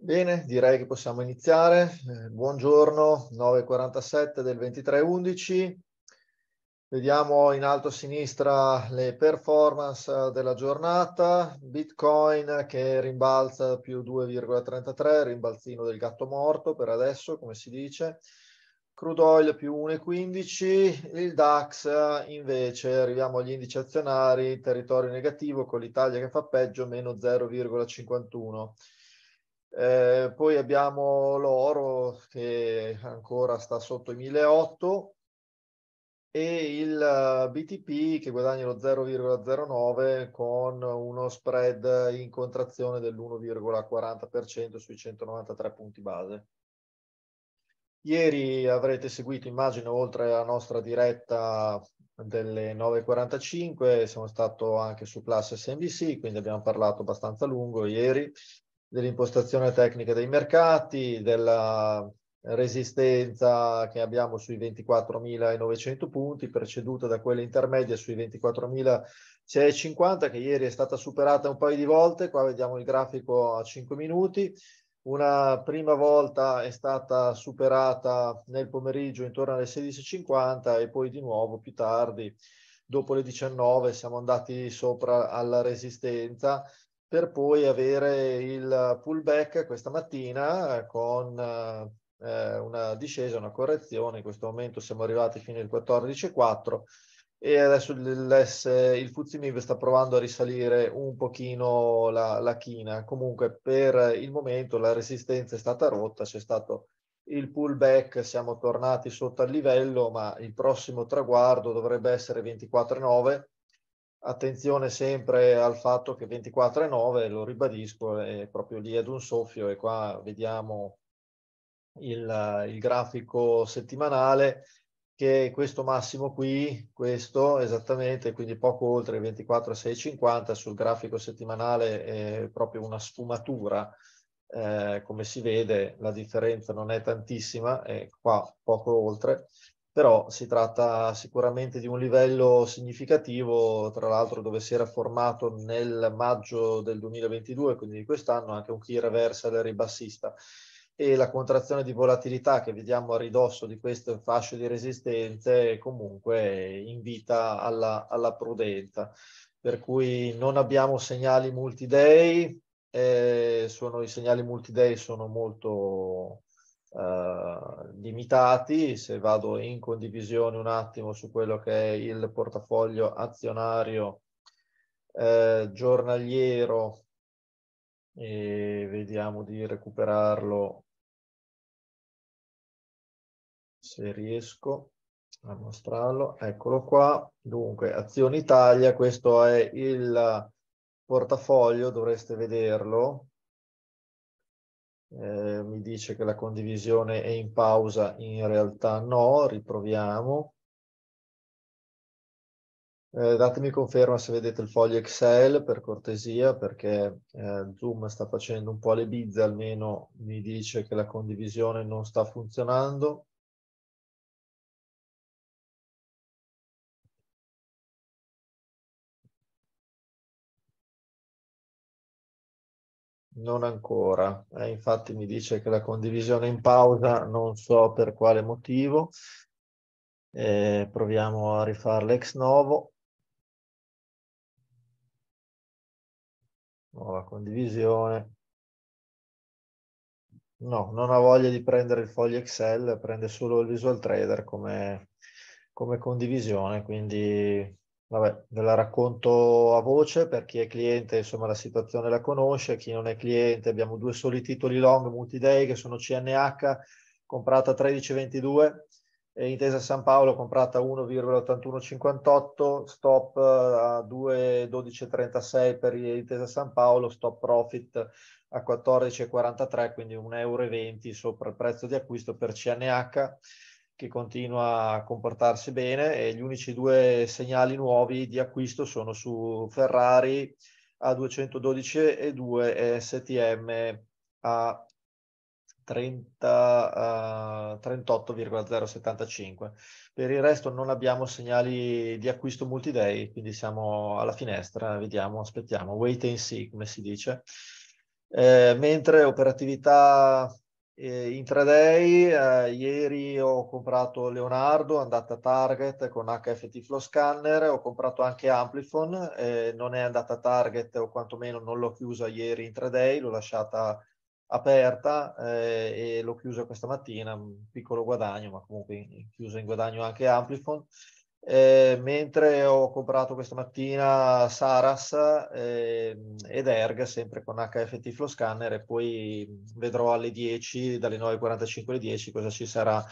Bene, direi che possiamo iniziare. Eh, buongiorno, 9.47 del 23.11. Vediamo in alto a sinistra le performance della giornata. Bitcoin che rimbalza più 2,33, rimbalzino del gatto morto per adesso, come si dice. Crude oil più 1,15. Il DAX invece, arriviamo agli indici azionari, territorio negativo con l'Italia che fa peggio, meno 0,51 eh, poi abbiamo l'oro che ancora sta sotto i 1008 e il eh, BTP che guadagna lo 0,09 con uno spread in contrazione dell'1,40% sui 193 punti base. Ieri avrete seguito, immagino, oltre alla nostra diretta delle 9.45, siamo stato anche su Plus SNBC, quindi abbiamo parlato abbastanza lungo ieri dell'impostazione tecnica dei mercati, della resistenza che abbiamo sui 24.900 punti, preceduta da quella intermedia sui 24.650 che ieri è stata superata un paio di volte, qua vediamo il grafico a 5 minuti, una prima volta è stata superata nel pomeriggio intorno alle 16.50 e poi di nuovo più tardi dopo le 19 siamo andati sopra alla resistenza per poi avere il pullback questa mattina eh, con eh, una discesa, una correzione. In questo momento siamo arrivati fino al 14,4 e adesso il Fuzimib sta provando a risalire un pochino la, la china. Comunque per il momento la resistenza è stata rotta, c'è stato il pullback, siamo tornati sotto al livello, ma il prossimo traguardo dovrebbe essere 24,9 attenzione sempre al fatto che 24 e 9, lo ribadisco, è proprio lì ad un soffio e qua vediamo il, il grafico settimanale che questo massimo qui, questo esattamente, quindi poco oltre 24,650 sul grafico settimanale è proprio una sfumatura, eh, come si vede la differenza non è tantissima, è qua poco oltre, però si tratta sicuramente di un livello significativo, tra l'altro dove si era formato nel maggio del 2022, quindi di quest'anno, anche un key reversal ribassista e la contrazione di volatilità che vediamo a ridosso di queste fasce di resistenze comunque invita alla, alla prudenza. Per cui non abbiamo segnali multiday, eh, sono, i segnali multi-day sono molto eh, limitati. Se vado in condivisione un attimo su quello che è il portafoglio azionario eh, giornaliero e vediamo di recuperarlo se riesco a mostrarlo. Eccolo qua. Dunque, azioni Italia, questo è il portafoglio, dovreste vederlo, eh, mi dice che la condivisione è in pausa, in realtà no, riproviamo. Eh, datemi conferma se vedete il foglio Excel per cortesia perché eh, Zoom sta facendo un po' le bizze, almeno mi dice che la condivisione non sta funzionando. Non ancora, eh, infatti mi dice che la condivisione è in pausa, non so per quale motivo. Eh, proviamo a rifarla ex novo. Nuova condivisione. No, non ha voglia di prendere il foglio Excel, prende solo il Visual Trader come, come condivisione, quindi Vabbè, ve la racconto a voce, per chi è cliente insomma la situazione la conosce, chi non è cliente abbiamo due soli titoli long multi-day che sono CNH comprata 13,22 e Intesa San Paolo comprata 1,8158, stop eh, a 2,1236 per Intesa San Paolo, stop profit a 14,43, quindi 1,20 euro sopra il prezzo di acquisto per CNH che continua a comportarsi bene e gli unici due segnali nuovi di acquisto sono su Ferrari a 212 e 2 STM a 30, uh, 38,075. Per il resto non abbiamo segnali di acquisto multiday, quindi siamo alla finestra, vediamo, aspettiamo, wait and see come si dice. Eh, mentre operatività eh, intraday, eh, ieri ho comprato Leonardo, andata a Target con HFT Flow Scanner, ho comprato anche Amplifon, eh, non è andata a Target o quantomeno non l'ho chiusa ieri intraday, l'ho lasciata aperta eh, e l'ho chiusa questa mattina, un piccolo guadagno, ma comunque chiuso in guadagno anche Amplifon. Eh, mentre ho comprato questa mattina Saras eh, ed Erg sempre con HFT Flow Scanner e poi vedrò alle 10, dalle 9.45 alle 10 cosa ci sarà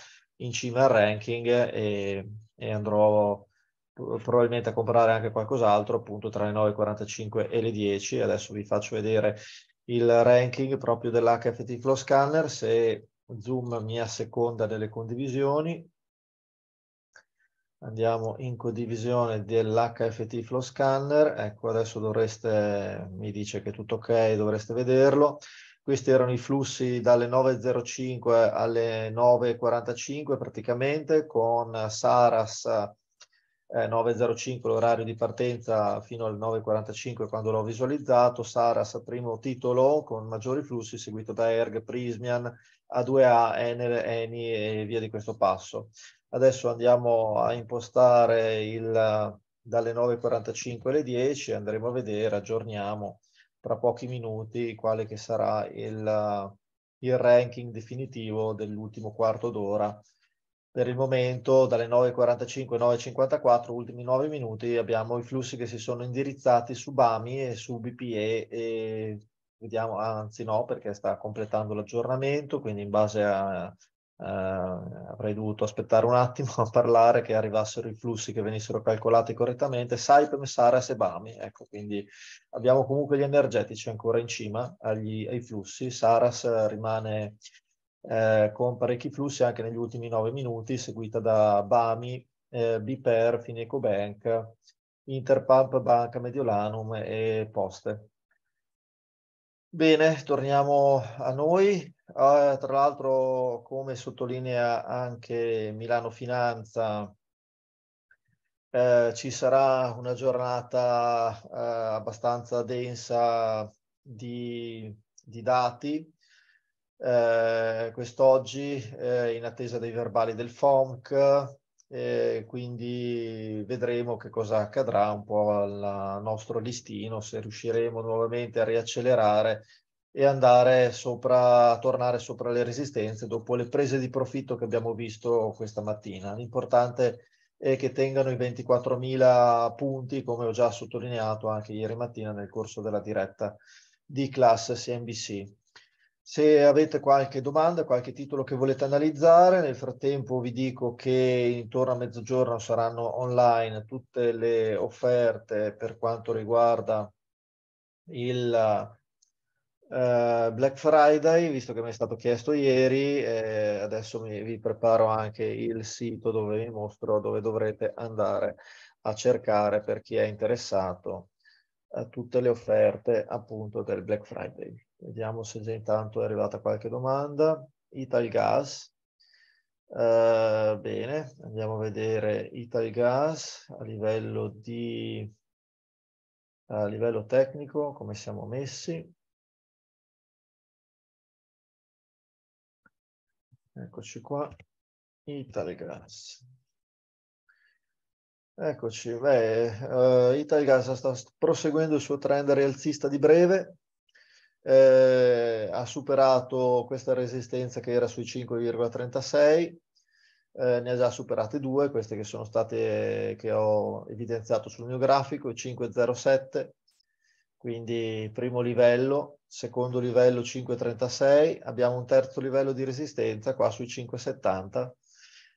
in cima al ranking e, e andrò probabilmente a comprare anche qualcos'altro appunto tra le 9.45 e le 10 adesso vi faccio vedere il ranking proprio dell'HFT Flow Scanner se Zoom mi asseconda delle condivisioni andiamo in codivisione dell'HFT Flow Scanner, ecco adesso dovreste, mi dice che tutto ok, dovreste vederlo, questi erano i flussi dalle 9.05 alle 9.45 praticamente con Saras eh, 9.05 l'orario di partenza fino alle 9.45 quando l'ho visualizzato, Saras primo titolo con maggiori flussi seguito da Erg, Prismian, A2A, Enel, Eni e via di questo passo. Adesso andiamo a impostare il, dalle 9.45 alle 10, andremo a vedere, aggiorniamo tra pochi minuti quale che sarà il, il ranking definitivo dell'ultimo quarto d'ora. Per il momento dalle 9.45 alle 9.54, ultimi 9 minuti, abbiamo i flussi che si sono indirizzati su BAMI e su BPE e vediamo, anzi no, perché sta completando l'aggiornamento, quindi in base a, eh, avrei dovuto aspettare un attimo a parlare che arrivassero i flussi che venissero calcolati correttamente, Saipem, Saras e Bami, ecco quindi abbiamo comunque gli energetici ancora in cima agli, ai flussi, Saras eh, rimane eh, con parecchi flussi anche negli ultimi nove minuti, seguita da Bami, eh, Biper, Bank, Interpump, Banca Mediolanum e Poste. Bene, torniamo a noi. Uh, tra l'altro, come sottolinea anche Milano Finanza, eh, ci sarà una giornata eh, abbastanza densa di, di dati. Eh, quest'oggi, eh, in attesa dei verbali del FOMC, eh, quindi vedremo che cosa accadrà un po' al nostro listino, se riusciremo nuovamente a riaccelerare e andare sopra, tornare sopra le resistenze dopo le prese di profitto che abbiamo visto questa mattina. L'importante è che tengano i 24.000 punti, come ho già sottolineato anche ieri mattina nel corso della diretta di classe CNBC. Se avete qualche domanda, qualche titolo che volete analizzare, nel frattempo vi dico che intorno a mezzogiorno saranno online tutte le offerte per quanto riguarda il eh, Black Friday, visto che mi è stato chiesto ieri, eh, adesso mi, vi preparo anche il sito dove vi mostro dove dovrete andare a cercare per chi è interessato a tutte le offerte appunto del Black Friday. Vediamo se già intanto è arrivata qualche domanda. Italgas, uh, eh, bene, andiamo a vedere Italgas a livello di a livello tecnico come siamo messi Eccoci qua, Italgas. Eccoci, beh, uh, eh, Italgas sta proseguendo il suo trend rialzista di breve, eh, ha superato questa resistenza che era sui 5,36, eh, ne ha già superate due, queste che sono state, eh, che ho evidenziato sul mio grafico, 5,07 quindi primo livello, secondo livello 5,36, abbiamo un terzo livello di resistenza qua sui 5,70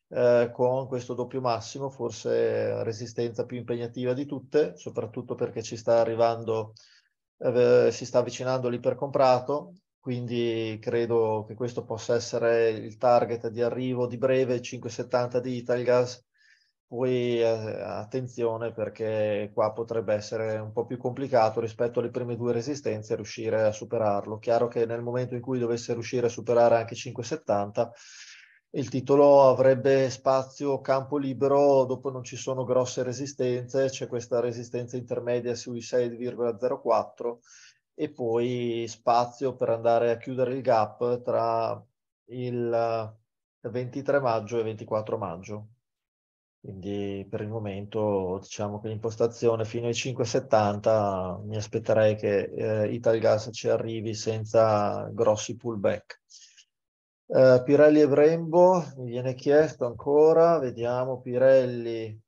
eh, con questo doppio massimo, forse resistenza più impegnativa di tutte, soprattutto perché ci sta arrivando, eh, si sta avvicinando l'ipercomprato, quindi credo che questo possa essere il target di arrivo di breve 5,70 di Italgas poi eh, attenzione perché qua potrebbe essere un po' più complicato rispetto alle prime due resistenze riuscire a superarlo. Chiaro che nel momento in cui dovesse riuscire a superare anche 570, il titolo avrebbe spazio, campo libero, dopo non ci sono grosse resistenze, c'è questa resistenza intermedia sui 6,04 e poi spazio per andare a chiudere il gap tra il 23 maggio e 24 maggio. Quindi per il momento diciamo che l'impostazione fino ai 5,70 mi aspetterei che eh, Italgas ci arrivi senza grossi pullback. Eh, Pirelli e Brembo mi viene chiesto ancora, vediamo Pirelli,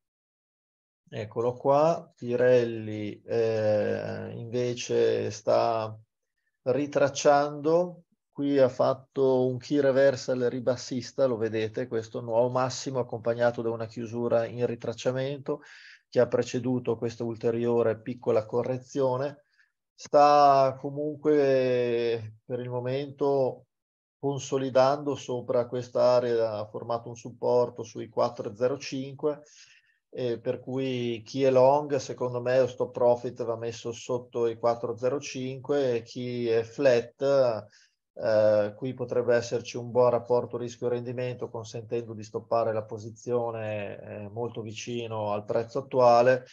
eccolo qua, Pirelli eh, invece sta ritracciando qui ha fatto un key reversal ribassista, lo vedete, questo nuovo massimo accompagnato da una chiusura in ritracciamento che ha preceduto questa ulteriore piccola correzione. Sta comunque per il momento consolidando sopra questa area, ha formato un supporto sui 405 eh, per cui chi è long secondo me lo stop profit va messo sotto i 405 e chi è flat eh, qui potrebbe esserci un buon rapporto rischio-rendimento consentendo di stoppare la posizione eh, molto vicino al prezzo attuale,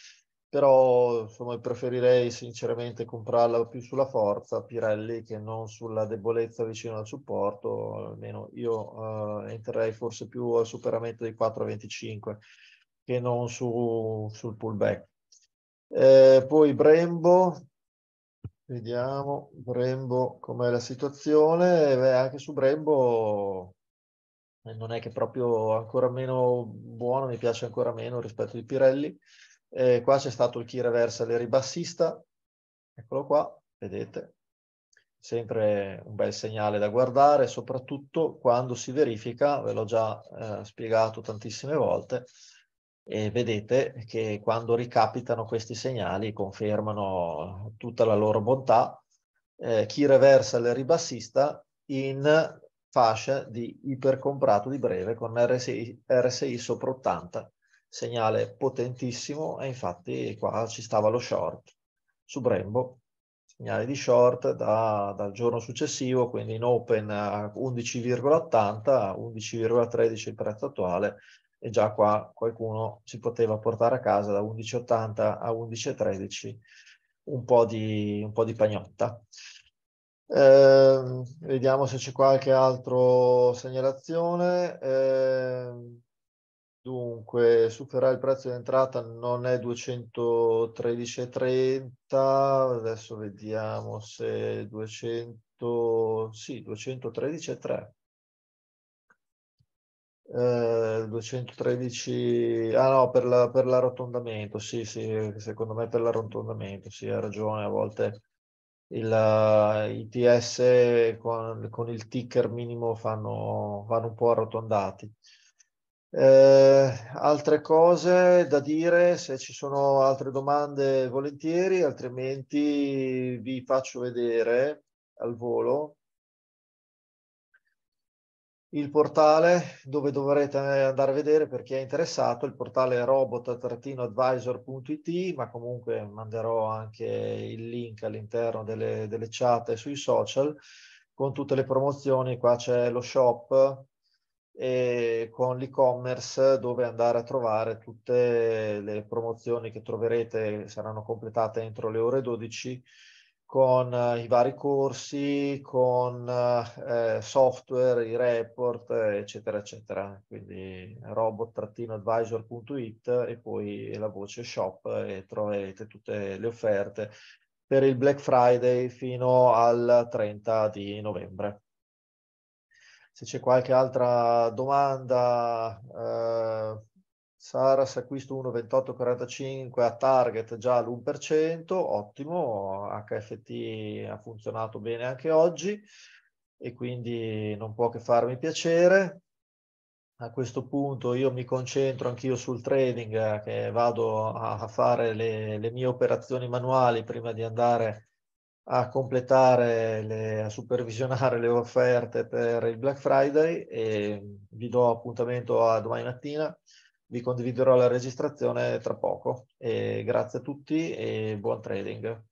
però insomma, preferirei sinceramente comprarla più sulla forza Pirelli che non sulla debolezza vicino al supporto, almeno io eh, entrerei forse più al superamento dei 4,25 che non su, sul pullback. Eh, poi Brembo, Vediamo Brembo com'è la situazione. Eh, beh, anche su Brembo eh, non è che proprio ancora meno buono, mi piace ancora meno rispetto di Pirelli. Eh, qua c'è stato il key reversal ribassista, eccolo qua, vedete. Sempre un bel segnale da guardare, soprattutto quando si verifica, ve l'ho già eh, spiegato tantissime volte, e vedete che quando ricapitano questi segnali confermano tutta la loro bontà. Eh, chi reversa il ribassista in fascia di ipercomprato di breve con RSI, RSI sopra 80, segnale potentissimo e infatti qua ci stava lo short su Brembo, segnale di short da, dal giorno successivo, quindi in open a 11,80, 11,13 il prezzo attuale, e già qua qualcuno si poteva portare a casa da 11.80 a 11.13 un po' di, un po di pagnotta. Eh, vediamo se c'è qualche altro segnalazione. Eh, dunque, superare il prezzo di entrata non è 213,30, adesso vediamo se 200, sì, 213,3. 213, eh, ah no, per, la, per l'arrotondamento, sì, sì, secondo me per l'arrotondamento, sì, ha ragione, a volte il, eh, i TS con, con, il ticker minimo fanno, vanno un po' arrotondati. Eh, altre cose da dire, se ci sono altre domande volentieri, altrimenti vi faccio vedere al volo il portale dove dovrete andare a vedere per chi è interessato, il portale robot-advisor.it, ma comunque manderò anche il link all'interno delle, delle chat sui social con tutte le promozioni, qua c'è lo shop e con l'e-commerce dove andare a trovare tutte le promozioni che troverete, saranno completate entro le ore 12 con eh, i vari corsi, con eh, eh, software, i report, eccetera, eccetera. Quindi robot-advisor.it e poi la voce shop eh, e troverete tutte le offerte per il Black Friday fino al 30 di novembre. Se c'è qualche altra domanda, eh, Saras acquisto 1,2845 a target già all'1%, ottimo, HFT ha funzionato bene anche oggi e quindi non può che farmi piacere. A questo punto io mi concentro anch'io sul trading, eh, che vado a fare le, le mie operazioni manuali prima di andare a completare, le, a supervisionare le offerte per il Black Friday e vi do appuntamento a domani mattina vi condividerò la registrazione tra poco. E grazie a tutti e buon trading.